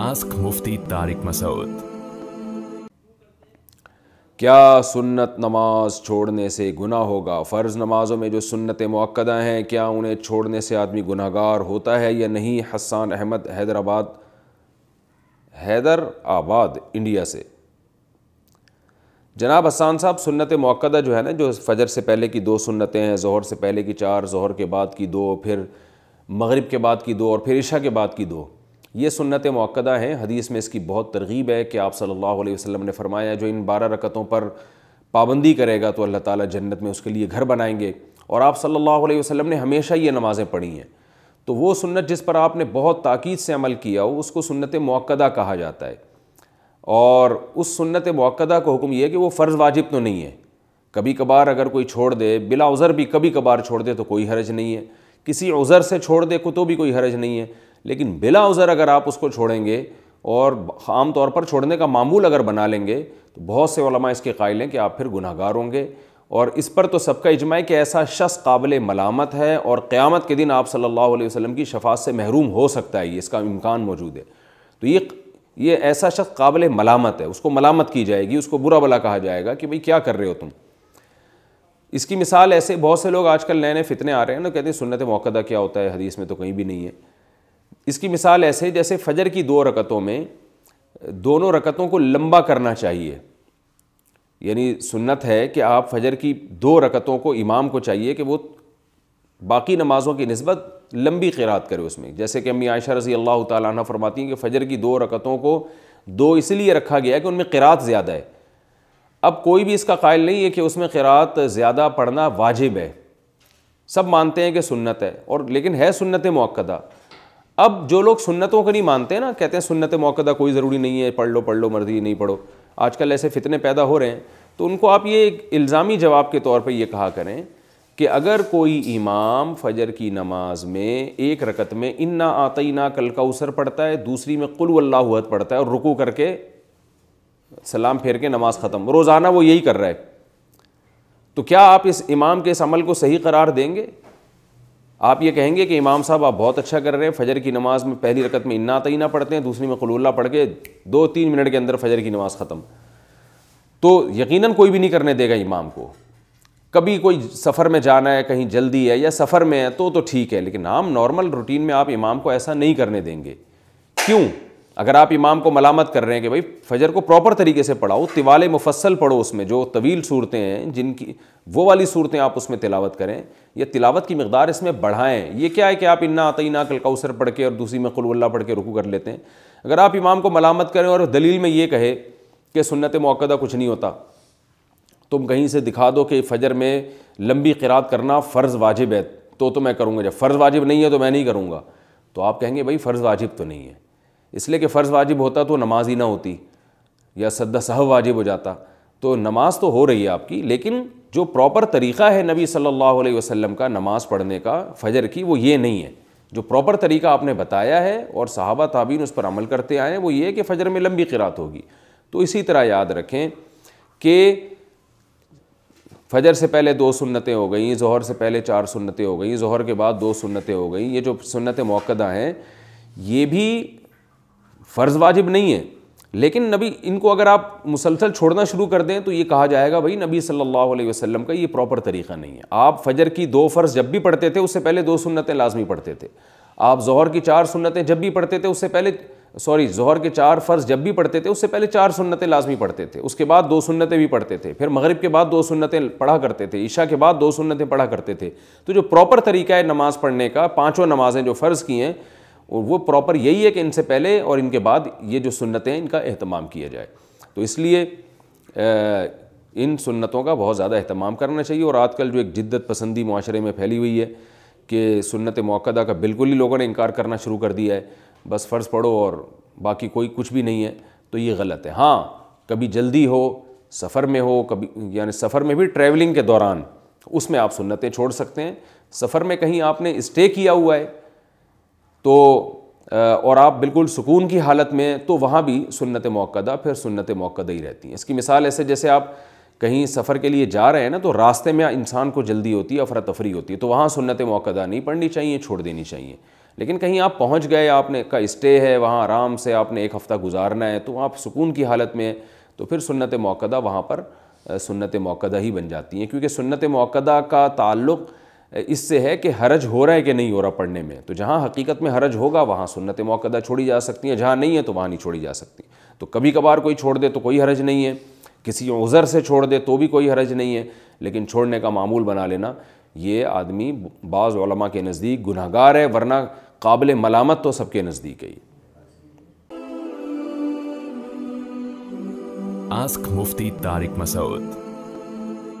ask मुफ्ती तारिक मसूद क्या सुन्नत नमाज छोड़ने से गुना होगा फ़र्ज़ नमाज़ों में जो सुन्नत मक्दा हैं क्या उन्हें छोड़ने से आदमी गुनाहगार होता है या नहीं हसान अहमद हैदराबाद हैदराबाद इंडिया से जनाब हसान साहब सुन्नत मौक़दा जो है ना जो फजर से पहले की दो सुन्नतें हैं जहर से पहले की चार जहर के बाद की दो फिर मगरिब के बाद की दो और फिर ईशा के बाद की दो ये सुन्नत मौक़दा हैं हदीस में इसकी बहुत तरगीब है कि आप सल्लल्लाहु अलैहि वसल्लम ने फरमाया जो इन बारह रकतों पर पाबंदी करेगा तो अल्लाह ताला जन्नत में उसके लिए घर बनाएंगे और आप सल्लल्लाहु अलैहि वसल्लम ने हमेशा ये नमाज़ें पढ़ी हैं तो वो सुन्नत जिस पर आपने बहुत ताक़ीद से अमल किया हो उसको सुन्नत मौक़दा कहा जाता है और उस सुन्नत मौक़दा का हुक्म यह है कि वो फ़र्ज़ वाजिब तो नहीं है कभी कभार अगर कोई छोड़ दे बिला उज़र भी कभी कभार छोड़ दे तो कोई हरज नहीं है किसी उज़र से छोड़ दे को तो भी कोई हरज नहीं है लेकिन बिला उज़र अगर आप उसको छोड़ेंगे और आम तौर पर छोड़ने का मामूल अगर बना लेंगे तो बहुत से वलमा इसके कायल हैं कि आप फिर गुनाहगार होंगे और इस पर तो सबका इजमा है कि ऐसा शख्स काबिल मलामत है और क़्यामत के दिन आप सल्लल्लाहु अलैहि वसल्लम की शफात से महरूम हो सकता है इसका इम्कान मौजूद है तो ये ये ऐसा शख्स काबिल मलामत है उसको मलामत की जाएगी उसको बुरा भला कहा जाएगा कि भाई क्या कर रहे हो तुम इसकी मिसाल ऐसे बहुत से लोग आजकल नए नए फितने आ रहे हैं ना कहते हैं सुन्नत मौक़दा क्या होता है हदीस में तो कहीं भी नहीं है इसकी मिसाल ऐसे जैसे फजर की दो रकतों में दोनों रकतों को लंबा करना चाहिए यानी सुन्नत है कि आप फजर की दो रकतों को इमाम को चाहिए कि वो बाकी नमाज़ों की नस्बत लंबी क़रात करे उसमें जैसे कि अम्मी आयशा रज़ी अल्लाह ताली फरमाती हैं कि फ़जर की दो रकतों को दो इसलिए रखा गया है कि उनमें क़रात ज़्यादा है अब कोई भी इसका कायल नहीं है कि उसमें क़रात ज़्यादा पढ़ना वाजिब है सब मानते हैं कि सुन्नत है और लेकिन है सुन्नत मौक़दा अब जो लोग सुन्नतों को नहीं मानते ना कहते हैं सुन्नत मौकदा कोई ज़रूरी नहीं है पढ़ लो पढ़ लो मर्जी नहीं पढ़ो आजकल ऐसे फितने पैदा हो रहे हैं तो उनको आप ये एक इल्ज़ामी जवाब के तौर पर यह कहा करें कि अगर कोई इमाम फजर की नमाज में एक रकत में इन्ना आतना कल का उसर पढ़ता है दूसरी में कुल हुत पढ़ता है और रुकू करके सलाम फेर के नमाज ख़त्म रोज़ाना वो यही कर रहा है तो क्या आप इस इमाम के इस अमल को सही करार देंगे आप ये कहेंगे कि इमाम साहब आप बहुत अच्छा कर रहे हैं फजर की नमाज़ में पहली रकत में इन्ना तो ना पढ़ते हैं दूसरी में कलूल्ला पढ़ के दो तीन मिनट के अंदर फजर की नमाज़ ख़त्म तो यकीन कोई भी नहीं करने देगा इमाम को कभी कोई सफ़र में जाना है कहीं जल्दी है या सफ़र में है तो तो ठीक है लेकिन आम नॉर्मल रूटीन में आप इमाम को ऐसा नहीं करने देंगे क्यों अगर आप इमाम को मलामत कर रहे हैं कि भाई फजर को प्रॉपर तरीके से पढ़ाओ तिवाले मुफसल पढ़ो उसमें जो तवील सूरतें हैं जिनकी वो वाली सूरतें आप उसमें तिलावत करें या तिलावत की मकदार इसमें बढ़ाएं ये क्या है कि आप इन्ना आतना कल काउसर पढ़ के और दूसरी में कुल्ला पढ़ के रुकू कर लेते हैं अगर आप इमाम को मलामत करें और दलील में ये कहे कि सुनत मौकदा कुछ नहीं होता तुम कहीं से दिखा दो कि फजर में लंबी किरात करना फ़र्ज़ वाजिब है तो तो मैं करूँगा जब फ़र्ज़ वाजिब नहीं है तो मैं नहीं करूँगा तो आप कहेंगे भाई फ़र्ज़ वाजिब तो नहीं है इसलिए कि फ़र्ज़ वाजिब होता तो नमाज ही ना होती या सदा सह वाजिब हो जाता तो नमाज तो हो रही है आपकी लेकिन जो प्रॉपर तरीक़ा है नबी सल्लल्लाहु अलैहि वसल्लम का नमाज पढ़ने का फजर की वो ये नहीं है जो प्रॉपर तरीका आपने बताया है और साहबा ताबीन उस पर अमल करते आए हैं वो ये कि फजर में लंबी किरात होगी तो इसी तरह याद रखें कि फजर से पहले दो सुन्नतें हो गई जहर से पहले चार सुन्नतें हो गई जहर के बाद दो सुन्नतें हो गई ये जो सुन्नत मौकदा हैं ये भी फ़र्ज़ वाजिब नहीं है लेकिन नबी इनको अगर आप मुसलसल छोड़ना शुरू कर दें तो ये कहा जाएगा भाई नबी सल्लल्लाहु अलैहि वसल्लम का ये प्रॉपर तरीका नहीं है आप फजर की दो फ़र्ज़ जब भी पढ़ते थे उससे पहले दो सुन्नतें लाजमी पढ़ते थे आप जहर की चार सुन्नतें जब भी पढ़ते थे उससे पहले सॉरी जहर के चार फ़र्ज़ जब भी पढ़ते थे उससे पहले चार सुन्नतें लाजमी पढ़ते थे उसके बाद दो सुन्नतें भी पढ़ते थे फिर मगरिब के बाद दो सुन्नतें पढ़ा करते थे ईशा के बाद दो सुन्नतें पढ़ा करते थे तो जो प्रॉपर तरीका है नमाज़ पढ़ने का पाँचों नमाज़ें जो फ़र्ज़ की हैं और वो प्रॉपर यही है कि इनसे पहले और इनके बाद ये जो सुन्नतें हैं इनका अहतमाम किया जाए तो इसलिए इन सुन्नतों का बहुत ज़्यादा अहतमाम करना चाहिए और आजकल जो एक जिद्दत पसंदी माशरे में फैली हुई है कि सुन्नत मौकदा का बिल्कुल ही लोगों ने इनकार करना शुरू कर दिया है बस फ़र्ज़ पढ़ो और बाकी कोई कुछ भी नहीं है तो ये गलत है हाँ कभी जल्दी हो सफ़र में हो कभी यानी सफ़र में भी ट्रैवलिंग के दौरान उसमें आप सुन्नतें छोड़ सकते हैं सफ़र में कहीं आपने इस्टे किया हुआ है तो और आप बिल्कुल सुकून की हालत में तो वहाँ भी सुन्नत मौक़दा फिर सुन्नत मौक़दा ही रहती हैं इसकी मिसाल ऐसे जैसे आप कहीं सफ़र के लिए जा रहे हैं ना तो रास्ते में इंसान को जल्दी होती है अफरा तफरी होती है तो वहाँ सुन्नत मौक़दा नहीं पढ़नी चाहिए छोड़ देनी चाहिए लेकिन कहीं आप पहुँच गए आपने का स्टे है वहाँ आराम से आपने एक हफ़्ता गुजारना है तो आप सुकून की हालत में तो फिर सुन्नत मौक़दा वहाँ पर सुन्नत मौक़दा ही बन जाती हैं क्योंकि सुन्नत मौक़दा का ताल्लुक़ इससे है कि हरज हो रहा है कि नहीं हो रहा पढ़ने में तो जहाँ हकीकत में हरज होगा वहाँ सुन्नत मौकदा छोड़ी जा सकती है जहाँ नहीं है तो वहाँ नहीं छोड़ी जा सकती तो कभी कभार कोई छोड़ दे तो कोई हरज नहीं है किसी उज़र से छोड़ दे तो भी कोई हरज नहीं है लेकिन छोड़ने का मामूल बना लेना ये आदमी बाज़ के नज़दीक गुनहगार है वरना काबिल मलामत तो सबके नज़दीक है आस्क मुफ्ती तारिक मसूद